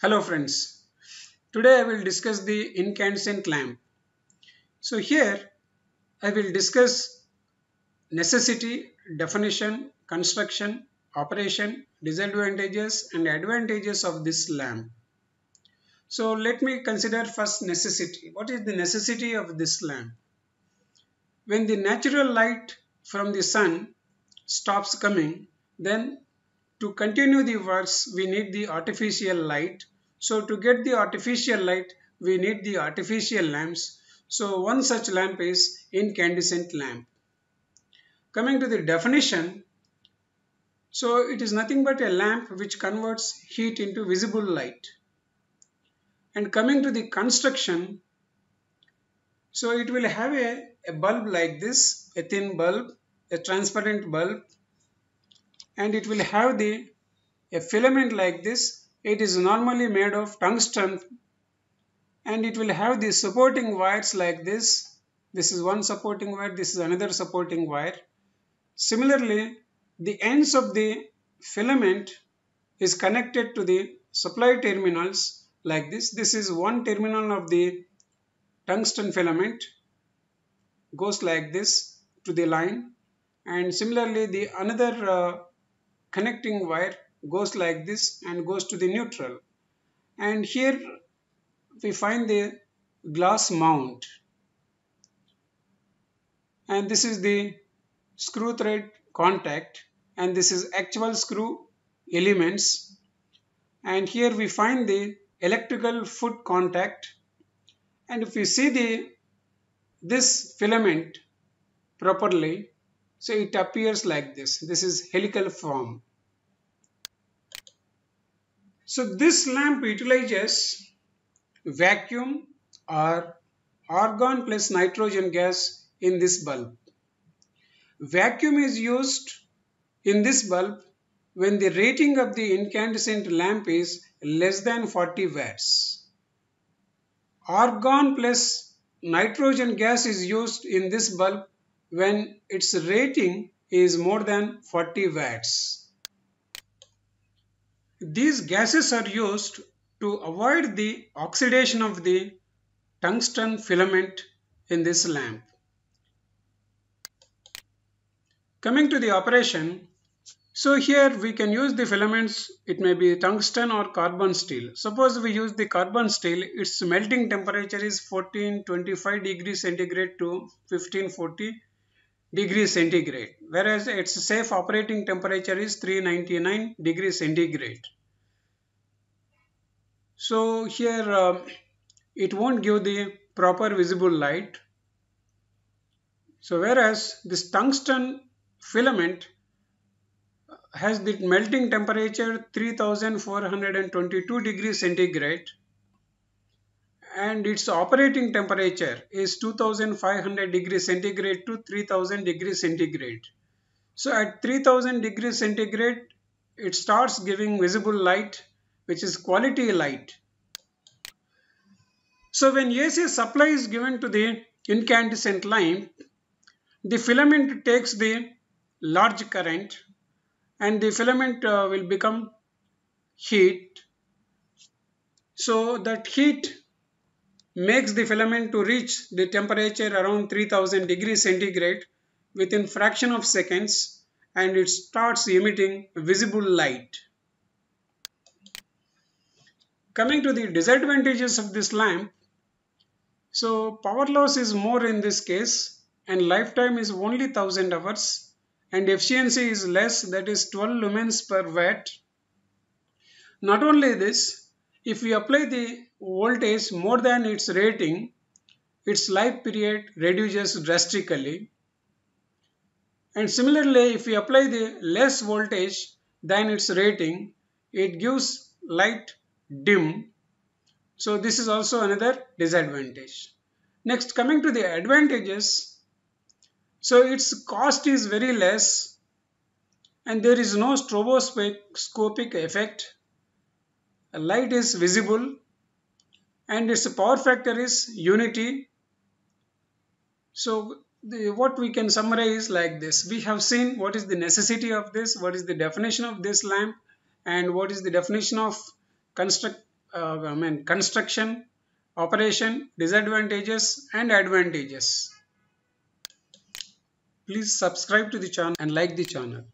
Hello friends, today I will discuss the incandescent lamp. So here I will discuss necessity, definition, construction, operation, disadvantages and advantages of this lamp. So let me consider first necessity. What is the necessity of this lamp? When the natural light from the sun stops coming, then to continue the works, we need the artificial light. So to get the artificial light, we need the artificial lamps. So one such lamp is incandescent lamp. Coming to the definition, so it is nothing but a lamp which converts heat into visible light. And coming to the construction, so it will have a, a bulb like this, a thin bulb, a transparent bulb and it will have the a filament like this it is normally made of tungsten and it will have the supporting wires like this this is one supporting wire this is another supporting wire similarly the ends of the filament is connected to the supply terminals like this this is one terminal of the tungsten filament goes like this to the line and similarly the another uh, connecting wire goes like this and goes to the neutral and here we find the glass mount and this is the screw thread contact and this is actual screw elements and here we find the electrical foot contact and if we see the this filament properly so it appears like this. This is helical form. So this lamp utilizes vacuum or argon plus nitrogen gas in this bulb. Vacuum is used in this bulb when the rating of the incandescent lamp is less than 40 watts. Argon plus nitrogen gas is used in this bulb when its rating is more than 40 watts. These gases are used to avoid the oxidation of the tungsten filament in this lamp. Coming to the operation, so here we can use the filaments, it may be tungsten or carbon steel. Suppose we use the carbon steel, its melting temperature is 1425 degrees centigrade to 1540 degrees centigrade whereas its safe operating temperature is 399 degrees centigrade. So here uh, it won't give the proper visible light. So whereas this tungsten filament has the melting temperature 3422 degrees centigrade and its operating temperature is 2500 degrees centigrade to 3000 degrees centigrade. So at 3000 degrees centigrade it starts giving visible light which is quality light. So when AC supply is given to the incandescent lamp, the filament takes the large current and the filament uh, will become heat. So that heat makes the filament to reach the temperature around 3000 degrees centigrade within fraction of seconds and it starts emitting visible light. Coming to the disadvantages of this lamp, so power loss is more in this case and lifetime is only 1000 hours and efficiency is less that is 12 lumens per watt. Not only this, if we apply the voltage more than its rating, its life period reduces drastically. And similarly, if we apply the less voltage than its rating, it gives light dim. So this is also another disadvantage. Next, coming to the advantages. So its cost is very less and there is no stroboscopic effect light is visible and its power factor is unity. So the, what we can summarize like this. We have seen what is the necessity of this, what is the definition of this lamp and what is the definition of construct, uh, I mean construction, operation, disadvantages and advantages. Please subscribe to the channel and like the channel.